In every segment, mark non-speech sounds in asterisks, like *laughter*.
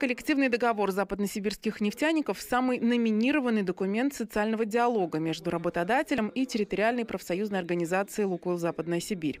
Коллективный договор западносибирских нефтяников – самый номинированный документ социального диалога между работодателем и территориальной профсоюзной организацией «Лукойл Западная Сибирь».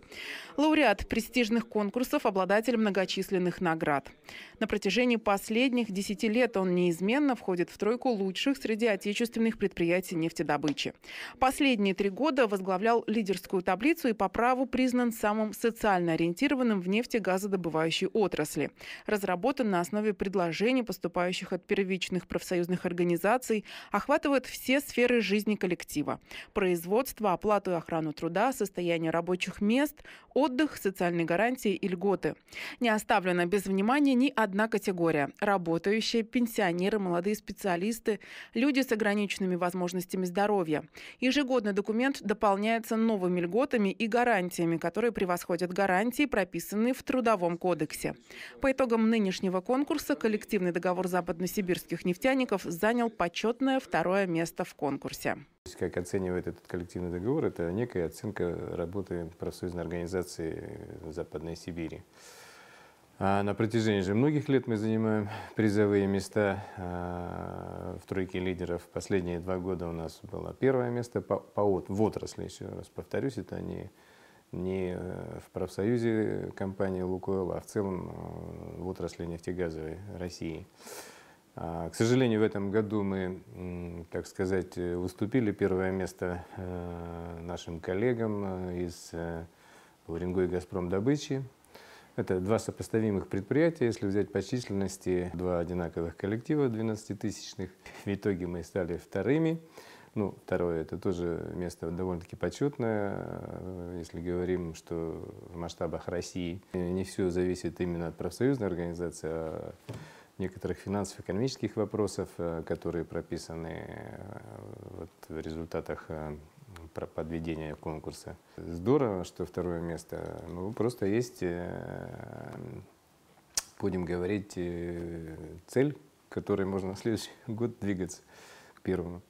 Лауреат престижных конкурсов, обладатель многочисленных наград. На протяжении последних десяти лет он неизменно входит в тройку лучших среди отечественных предприятий нефтедобычи. Последние три года возглавлял лидерскую таблицу и по праву признан самым социально ориентированным в нефтегазодобывающей отрасли. Разработан на основе предложений предложений, поступающих от первичных профсоюзных организаций, охватывают все сферы жизни коллектива. Производство, оплату и охрану труда, состояние рабочих мест, отдых, социальные гарантии и льготы. Не оставлена без внимания ни одна категория. Работающие, пенсионеры, молодые специалисты, люди с ограниченными возможностями здоровья. Ежегодный документ дополняется новыми льготами и гарантиями, которые превосходят гарантии, прописанные в Трудовом кодексе. По итогам нынешнего конкурса коллектив коллективный договор западносибирских нефтяников занял почетное второе место в конкурсе. Как оценивает этот коллективный договор, это некая оценка работы профсоюзной организации Западной Сибири. А на протяжении же многих лет мы занимаем призовые места а, в тройке лидеров. Последние два года у нас было первое место по, по, в отрасли, еще раз повторюсь, это не не э, в профсоюзе компании Лукойл, а в целом э, в отрасли нефтегазовой России. А, к сожалению, в этом году мы, так сказать, выступили э, первое место нашим коллегам из Уренгой «Газпром» добычи. Это два сопоставимых предприятия, если взять по численности, два одинаковых коллектива 12-тысячных. В итоге мы стали вторыми. Ну, второе, это тоже место довольно-таки почетное, э, если говорим, что в масштабах России не все зависит именно от профсоюзной организации, а некоторых финансово-экономических вопросов, э, которые прописаны э, вот в результатах подведения конкурса. Здорово, что второе место. Ну, просто есть, будем говорить, цель, которой можно в следующий *laughs* год двигаться к первому.